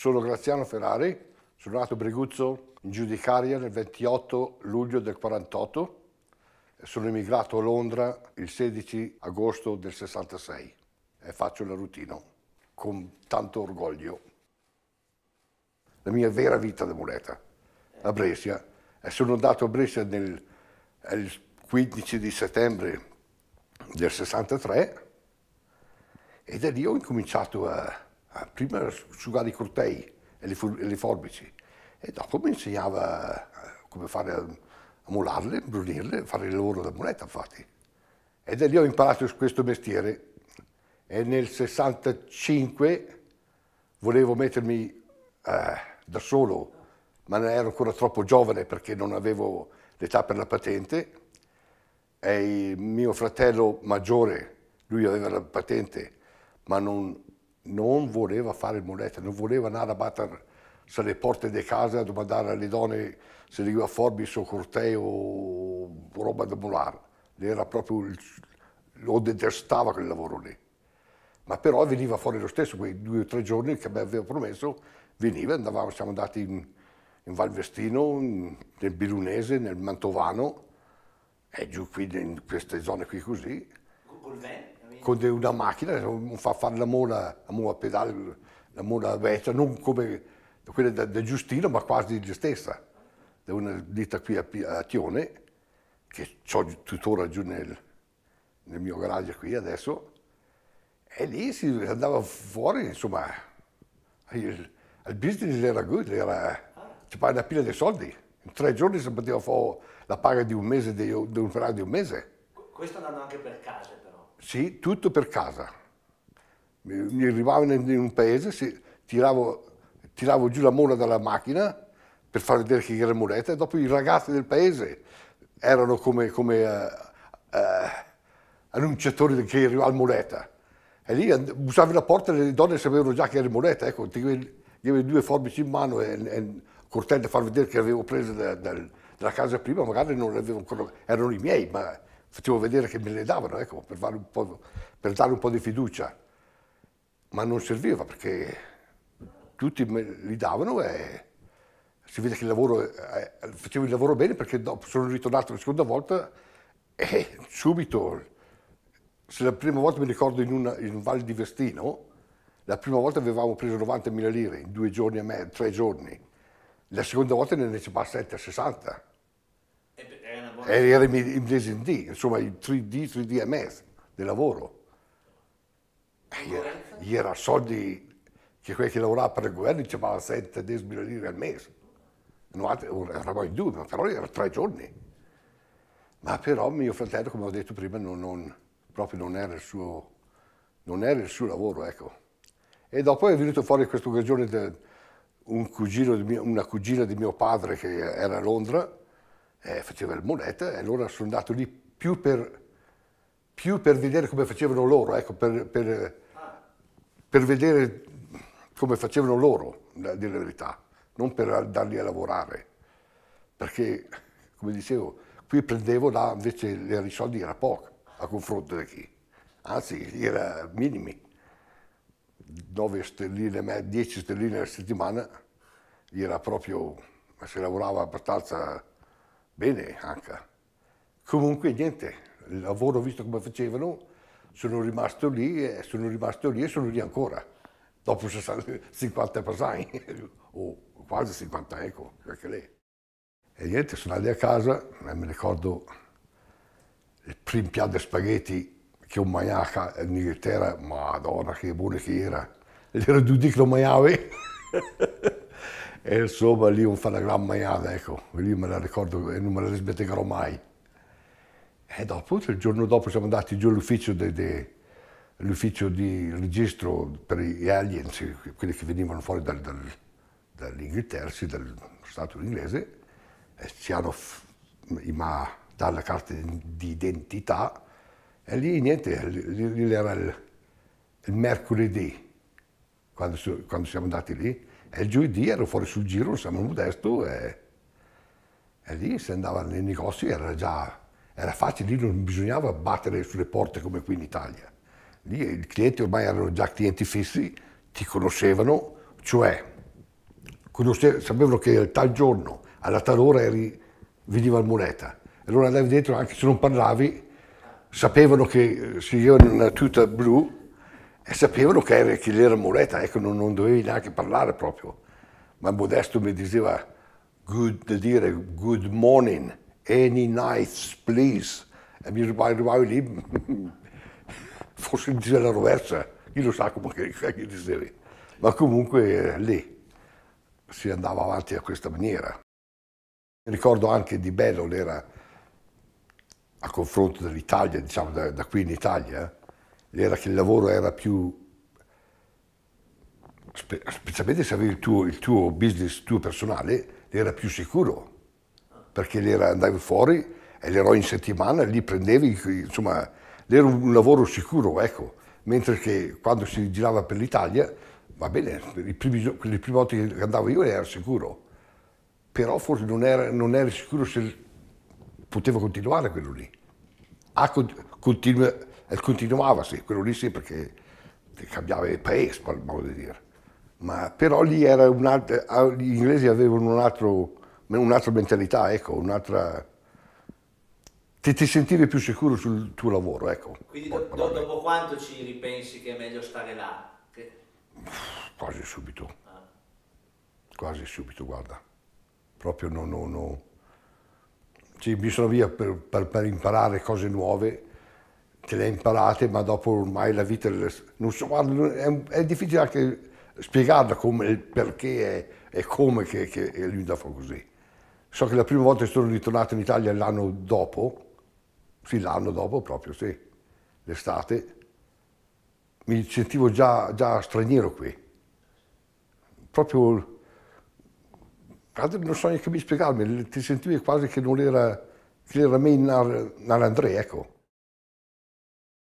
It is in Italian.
Sono Graziano Ferrari, sono nato a Breguzzo in giudicaria di nel 28 luglio del 48 e sono emigrato a Londra il 16 agosto del 66 e faccio la routine con tanto orgoglio. La mia vera vita da muleta, a Brescia, e sono andato a Brescia nel, il 15 di settembre del 63 e da lì ho incominciato a Ah, prima asciugare i cortei e le, e le, forbici e dopo mi insegnava eh, come fare mm, a, molarle, brunirle, fare il lavoro da moneta infatti. Ed da lì ho imparato questo mestiere e nel 65 volevo mettermi eh, da solo, ma ero ancora troppo giovane perché non avevo l'età per la patente e mio fratello maggiore, lui aveva la patente ma non non voleva fare il moneta, non voleva andare a battere sulle porte di casa a domandare alle donne se veniva a Forbis o corteo o roba da volare. Era proprio il, lo detestava quel lavoro lì. Ma però veniva fuori lo stesso, quei due o tre giorni che mi aveva promesso, veniva, andavamo, siamo andati in, in Valvestino, in, nel Bilunese, nel Mantovano, e giù qui in queste zone qui così. Col vento? con una macchina, non fa fare la mola, la mola a pedale, la mola a vecchia, non come quella da, Giustino, ma quasi la stessa, da una ditta qui a, a Tione, che ho tuttora giù nel, nel mio garage qui adesso, e lì si andava fuori, insomma, il, il business era good, era, ci pare una pila di soldi. In tre giorni si poteva fare la paga di un mese, di, di un salario di un mese. Questo andando anche per casa? Sì, tutto per casa. Mi arrivavo in un paese, sì, tiravo, tiravo, giù la mona dalla macchina per far vedere che era moneta e dopo i ragazzi del paese erano come, come uh, uh, annunciatori che arrivava la moneta. E lì bussava la porta e le donne sapevano già che era moneta, ecco, ti avevo due forbici in mano e, e cortello da far vedere che avevo preso da, da, dalla casa prima, magari non avevo ancora, erano i miei, ma facevo vedere che me le davano, ecco, per, per, dare un po' di fiducia. Ma non serviva perché tutti me li davano e si vede che il lavoro, eh, facevo il lavoro bene perché dopo sono ritornato la seconda volta e subito, se la prima volta mi ricordo in, una, in un Val di Vestino, la prima volta avevamo preso 90.000 lire in due giorni e mezzo, tre giorni. La seconda volta ne necessitava 7 60. Eh, era in Blazing D, insomma il 3D, 3DMS del lavoro. Eh, gli era soldi che quelli che lavoravano per il governo ci dicevano 7-10 milioni lire al mese. Eravamo in due, però era tre giorni. Ma però mio fratello, come ho detto prima, non, non, proprio non era, suo, non era, il suo, lavoro, ecco. E dopo è venuto fuori questa occasione un una cugina di mio padre che era a Londra, eh, faceva il moneta e allora sono andato lì più per, più per vedere come facevano loro, ecco, per, per, per vedere come facevano loro, a dire la verità, non per andarli a lavorare, perché, come dicevo, qui prendevo là invece i soldi era poco a confronto di chi, anzi era minimi, 9 sterline, 10 stelline alla settimana, era proprio, si lavorava abbastanza Bene, Anca. Comunque, niente, il lavoro, visto come facevano, sono rimasto lì e sono rimasto lì e sono lì ancora. Dopo 60, 50 passai, o oh, quasi 50, ecco, anche lei. E niente, sono andato a casa, mi ricordo il primo piatto di spaghetti che ho mangiato in Inghilterra, madonna che buono che era. ero due dì che lo mangiavi. e insomma lì un fa una gran maiada, ecco, lì me la ricordo e non me la smetterò mai. E dopo, il giorno dopo siamo andati giù all'ufficio di registro per gli aliens, quelli che venivano fuori dal, dal, dall'Inghilterra, sì, dal Stato inglese, e ci hanno dato la carta di identità e lì niente, lì, lì era il, il mercoledì, quando, quando siamo andati lì, e il giovedì ero fuori sul giro, San Modesto, e, e lì si andava nei negozi, era già era facile, lì non bisognava battere sulle porte come qui in Italia. Lì i clienti ormai erano già clienti fissi, ti conoscevano, cioè conosce, sapevano che tal giorno, alla tal ora eri, veniva il moneta. Allora andavi dentro, anche se non parlavi, sapevano che si io in una tuta blu e sapevano che, era, che era Moretta, ecco, non, non, dovevi neanche parlare proprio. Ma Modesto mi diceva, good, dire, good morning, any nights, please. E mi arrivavo lì, forse diceva la roversa, chi lo sa come che, che dicevi. Ma comunque eh, lì si andava avanti a questa maniera. Ricordo anche di Bello, era a confronto dell'Italia, diciamo da, da qui in Italia, eh, era che il lavoro era più specialmente se avevi il tuo, il tuo business il tuo personale, era più sicuro, perché l'era andavi fuori e l'ero in settimana, lì prendevi, insomma, era un lavoro sicuro, ecco, mentre che quando si girava per l'Italia, va bene, le prime volte che andavo io era sicuro, però forse non era, non era sicuro se poteva continuare quello lì. A continu- e continuava, sì, quello lì sì, perché cambiava il paese, per modo di dire. Ma però lì era un altro, gli inglesi avevano un'altra mentalità, ecco, un'altra... Ti, ti, sentivi più sicuro sul tuo lavoro, ecco. Quindi do, do, dopo quanto ci ripensi che è meglio stare là? Che... Quasi subito. Ah. Quasi subito, guarda. Proprio no, no, no. Sì, mi sono via per, per, per imparare cose nuove te le imparate, ma dopo ormai la vita non so, guarda, è, è, difficile anche spiegarla come, perché e come che, che Linda fa così. So che la prima volta che sono ritornato in Italia l'anno dopo, sì, l'anno dopo proprio, sì, l'estate, mi sentivo già, già straniero qui. Proprio, non so neanche mi spiegarmi, ti sentivi quasi che non era, che era me in Andrea, ecco.